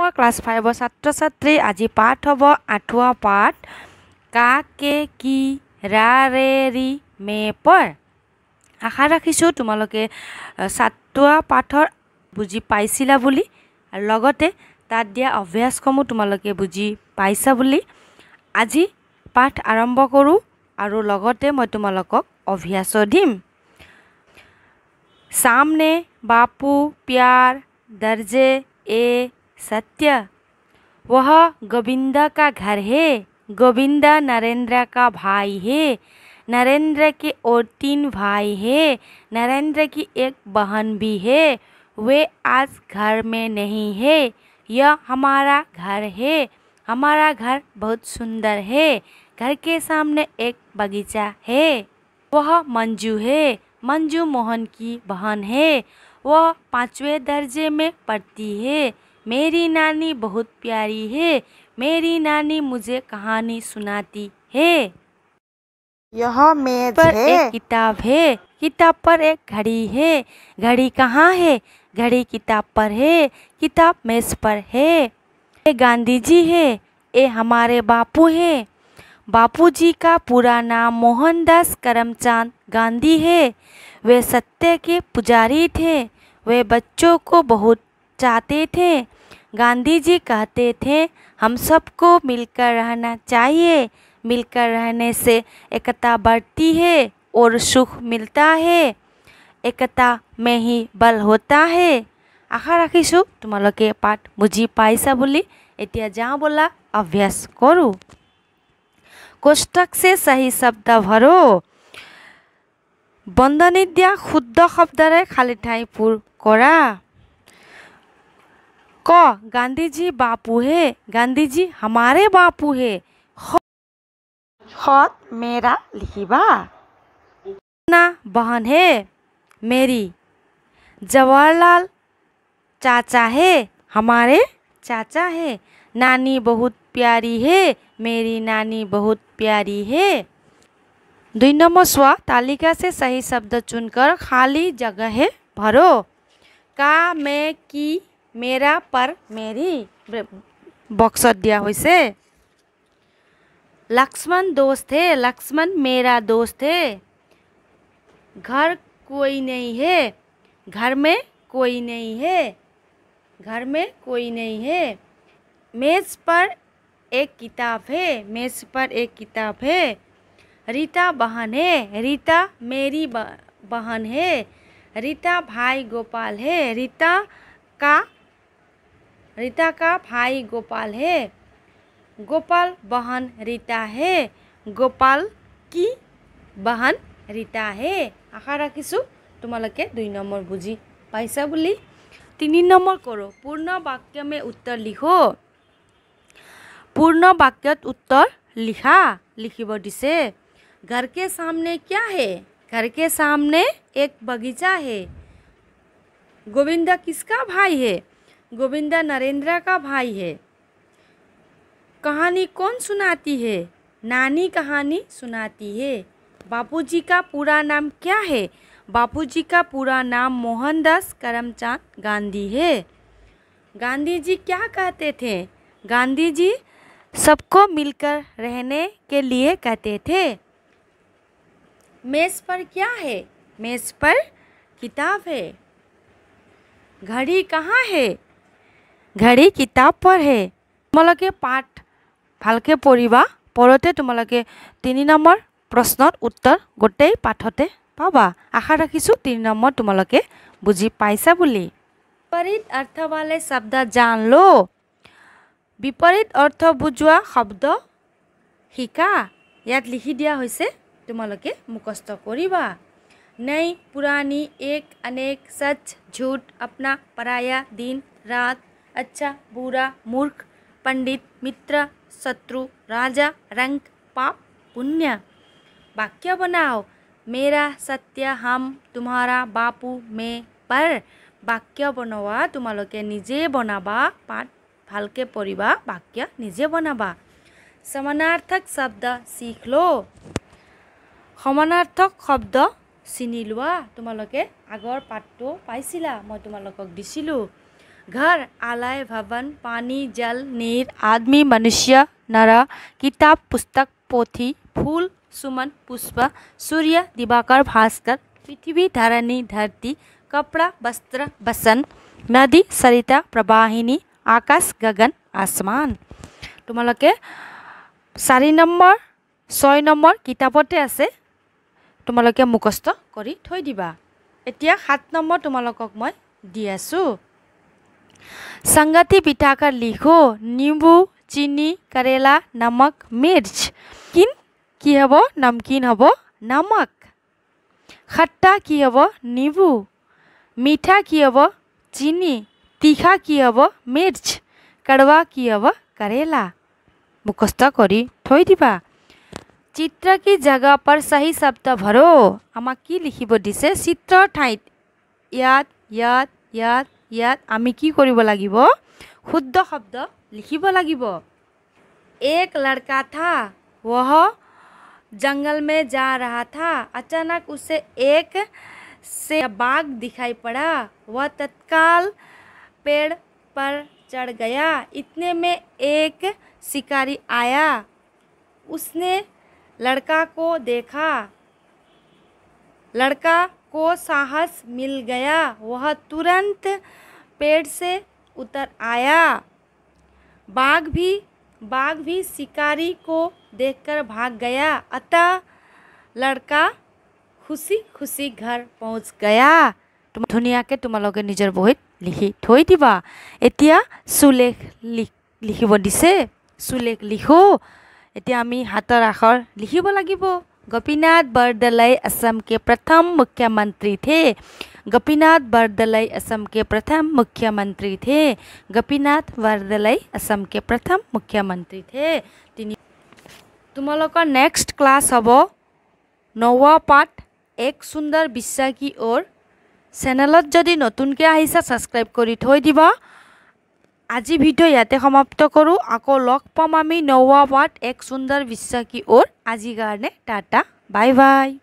মই ক্লাছ ফাইভৰ ছাত্ৰ ছাত্ৰী আজি পাঠ হ'ব আঁঠুৱা পাঠ কাকে কি ৰা ৰে ৰি মে পৰ আশা ৰাখিছোঁ তোমালোকে ছাত্ৰুৱা পাঠৰ বুজি পাইছিলা বুলি আৰু লগতে তাত দিয়া অভ্যাসসমূহ তোমালোকে বুজি পাইছা বুলি আজি পাঠ আৰম্ভ কৰোঁ আৰু লগতে মই তোমালোকক অভ্যাসো দিম চামনে বাপু প্যাৰ দৰ্জে এ सत्य वह गोविंदा का घर है गोविंदा नरेंद्र का भाई है नरेंद्र के और तीन भाई है नरेंद्र की एक बहन भी है वे आज घर में नहीं है यह हमारा घर है हमारा घर बहुत सुंदर है घर के सामने एक बगीचा है वह मंजू है मंजू मोहन की बहन है वह पाँचवें दर्जे में पढ़ती है मेरी नानी बहुत प्यारी है मेरी नानी मुझे कहानी सुनाती है यह मेज पर है। एक किताब है किताब पर एक घड़ी है घड़ी कहाँ है घड़ी किताब पर है किताब मेज पर है ये गांधी जी है ये हमारे बापू हैं जी का पूरा नाम मोहनदास करमचंद गांधी है वे सत्य के पुजारी थे वे बच्चों को बहुत चाहते थे गांधी जी कहते थे हम सबको मिलकर रहना चाहिए मिलकर रहने से एकता बढ़ती है और सुख मिलता है एकता में ही बल होता है आशा राखीस तुम लोग पाठ बुझी पासा बोली जा बोला अभ्यास करो कोष्टक से सही शब्द भरो बंदनी दिया शुद्ध शब्द खाली ठाई पूरा क गांधी जी बापू है गांधी जी हमारे बापू है हत मेरा लिखिबा ना बहन है मेरी जवाहरलाल चाचा है हमारे चाचा है नानी बहुत प्यारी है मेरी नानी बहुत प्यारी है दुई नंबर स्व तालिका से सही शब्द चुनकर खाली जगह भरो का मैं की मेरा पर मेरी बक्स दिया হৈছে लक्ष्मण दोस्त है लक्ष्मण मेरा दोस्त है घर कोई नहीं है घर में कोई नहीं है घर में कोई नहीं है मेज़ पर एक किताब है मेज़ पर एक किताब है रीता बहन है रीता मेरी बहन है रीता भाई गोपाल है रीता का रीता का भाई गोपाल है गोपाल बहन रीता है गोपाल की बहन रीता है आशा रखी तुम लोग नम्बर बुझी पासा बोली तीन नम्बर करो पूर्ण वाक्य में उत्तर लिखो पूर्ण वाक्य उत्तर लिखा लिख दिसे घर के सामने क्या है घर के सामने एक बगीचा है गोविंदा किसका भाई है गोविंदा नरेंद्रा का भाई है कहानी कौन सुनाती है नानी कहानी सुनाती है बापूजी का पूरा नाम क्या है बापूजी का पूरा नाम मोहनदास करमचंद गांधी है गांधी जी क्या कहते थे गांधी जी सबको मिलकर रहने के लिए कहते थे मेज़ पर क्या है मेज़ पर किताब है घड़ी कहाँ है ঘড়ী কিতাপ পঢ়ে তোমালোকে পাঠ ভালকে পঢ়িবা পড়োতে তোমালোকে তিনি নম্বৰ প্ৰশ্নৰ উত্তৰ গোটেই পাঠতে পাবা আশা ৰাখিছোঁ তিনি নম্বৰ তোমালোকে বুজি পাইছা বুলি বিপৰীত অৰ্থ পালে শব্দ জানলো বিপৰীত অৰ্থ বুজোৱা শব্দ শিকা ইয়াত লিখি দিয়া হৈছে তোমালোকে মুখস্থ কৰিবা নাই পুৰাণী এক আনেক সচ ঝুট আপনা পৰায়া দিন ৰাত अच्छा बुरा मूर्ख पंडित मित्र शत्रु राजा रंग पाप पुण्य वाक्य बनाओ मेरा सत्य हम तुम्हारा बापू मैं पर वाक्य बनवा तुम लोग निजे बनाबा पाठ ভালকে পঢ়িবা বাক্য নিজে বনাবা সমানাৰ্থক শব্দ শিকলো সমানাৰ্থক শব্দ চিনি লোৱা তোমালোকে আগৰ পাঠটো পাইছিলা মই তোমালোকক দিছিলোঁ घर आलय भवन पानी जल नीर आदमी मनुष्य नर किताब पुस्तक पोथी फूल सुमन पुष्प सूर्य दिवाकर भास्कर पृथ्वी धरणी धरती कपड़ा वस्त्र बसन नदी सरिता प्रवाहिनी আকাশ গগন আসমান তোমালোকে চারি নম্বৰ ছয় নম্বৰ কিতাপতে আছে তোমালোকে মুখস্থ কৰি থৈ দিবা এতিয়া সাত নম্বৰ তোমালোকক মই দি আছোঁ संगति बिठाकर लिखो नींबू चीनी करेला नमक मिर्च किन की हम नमकीन हम नमक खट्टा की हम नींबू मीठा की हम चीनी तीखा की हम मिर्च कड़वा की हम करेला मुखस्त करी थोई दिबा চিত্ৰ কি জেগা পৰ চাহি শব্দ ভৰো আমাক কি লিখিব দিছে चित्र ठाई याद याद याद ইয়াত कि लगे शुद्ध शब्द लिख लगे एक लड़का था वह जंगल में जा रहा था अचानक उसे एक से बाघ दिखाई पड़ा वह तत्काल पेड़ पर चढ़ गया इतने में एक शिकारी आया उसने लड़का को देखा लड़का को साहस मिल गया वह तुरंत पेड़ से उतर आया बाघ भी बाघ भी शिकारी को देखकर भाग गया अतः लड़का खुशी खुशी घर पहुंच गया तुम दुनिया के तुम लोग निजर बहुत लिखी थोड़ी थी बा इतिया सुलेख लिख लिखी बोली से सुलेख लिखो इतिया मैं हाथर आखर लिखी बोला की बो गोपीनाथ बरदलई असम के प्रथम मुख्यमंत्री थे गोपीनाथ बरदलई असम के प्रथम मुख्यमंत्री थे गोपीनाथ बरदलई असम के प्रथम मुख्यमंत्री थे तुम लोग नेक्स्ट হ'ব নৱা পাঠ এক সুন্দৰ বিশ্বাসী অ'ৰ চেনেলত যদি নতুনকৈ আহিছা ছাবস্ক্ৰাইব কৰি सबसक्राइब कर আজি ভিডিঅ' ইয়াতে সমাপ্ত কৰোঁ আকৌ লগ পাম আমি নৱাবাদ এক সুন্দৰ বিশ্বাসী ওৰ আজিৰ কাৰণে টাটা বাই বাই